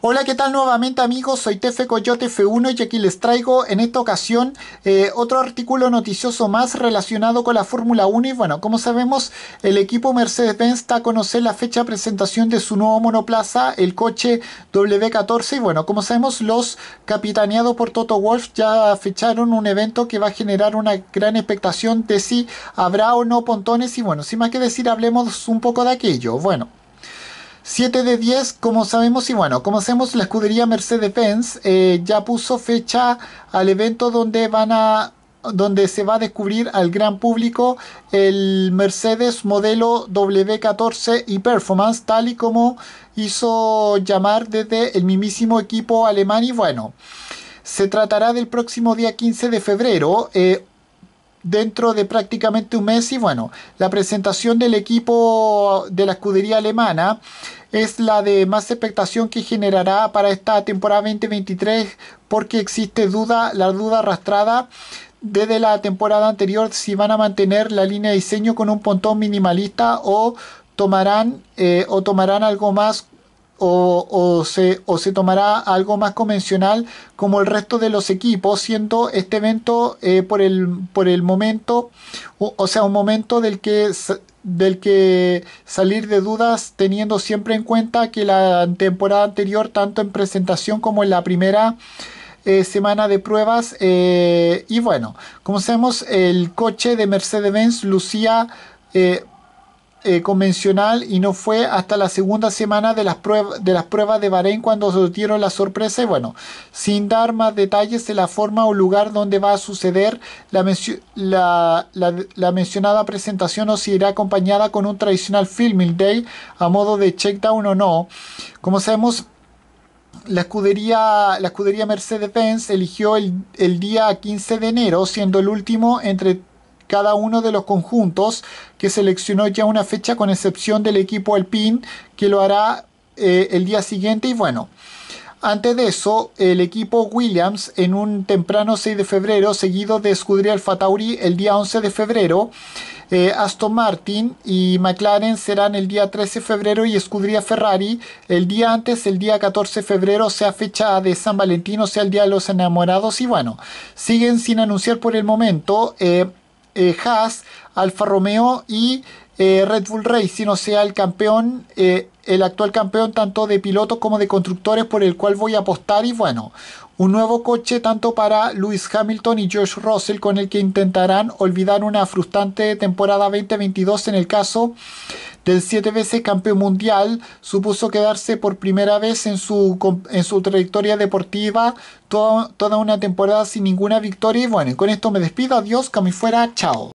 Hola, ¿qué tal nuevamente amigos? Soy Tefe Coyote F1 y aquí les traigo en esta ocasión eh, otro artículo noticioso más relacionado con la Fórmula 1 y bueno, como sabemos el equipo Mercedes-Benz está a conocer la fecha de presentación de su nuevo monoplaza, el coche W14 y bueno, como sabemos los capitaneados por Toto Wolf ya fecharon un evento que va a generar una gran expectación de si habrá o no pontones y bueno, sin más que decir hablemos un poco de aquello. Bueno. 7 de 10, como sabemos, y bueno, como hacemos, la escudería Mercedes-Benz eh, ya puso fecha al evento donde van a donde se va a descubrir al gran público el Mercedes modelo W14 y Performance, tal y como hizo llamar desde el mismísimo equipo alemán. Y bueno, se tratará del próximo día 15 de febrero. Eh, dentro de prácticamente un mes y bueno, la presentación del equipo de la escudería alemana es la de más expectación que generará para esta temporada 2023 porque existe duda, la duda arrastrada desde la temporada anterior si van a mantener la línea de diseño con un pontón minimalista o tomarán eh, o tomarán algo más o, se, tomará algo más convencional como el resto de los equipos, siendo este evento eh, por, el, por el momento, o, sea, un momento del que del que salir de dudas teniendo siempre en cuenta que la temporada anterior, tanto en presentación como en la primera eh, semana de pruebas, eh, y bueno, como sabemos, el coche de Mercedes-Benz lucía eh, convencional y no fue hasta la segunda semana de las, de las pruebas de Bahrein cuando se dieron la sorpresa y bueno, sin dar más detalles de la forma o lugar donde va a suceder la, la, mencionada presentación o si irá acompañada con un tradicional filming day a modo de check down o no. Como sabemos, la escudería, la escudería Mercedes-Benz eligió el, el, día 15 de enero, siendo el último entre cada uno de los conjuntos que seleccionó ya una fecha con excepción del equipo Alpine que lo hará eh, el día siguiente y bueno. Antes de eso, el equipo Williams en un temprano 6 de febrero, seguido de scuderia Alfa Tauri el día 11 de febrero, eh, Aston Martin y McLaren serán el día 13 de febrero y scuderia Ferrari el día antes, el día 14 de febrero, sea fecha de San Valentín, o sea el Día de los Enamorados y bueno, siguen sin anunciar por el momento. Eh, eh, Haas, Alfa Romeo y eh, Red Bull Racing, o sea, el campeón, eh, el actual campeón tanto de pilotos como de constructores por el cual voy a apostar y bueno, un nuevo coche tanto para Lewis Hamilton y George Russell con el que intentarán olvidar una frustrante temporada 2022 en el caso del siete veces campeón mundial, supuso quedarse por primera vez en su, en su trayectoria deportiva toda, toda una temporada sin ninguna victoria. Y bueno, con esto me despido, adiós, como fuera, chao.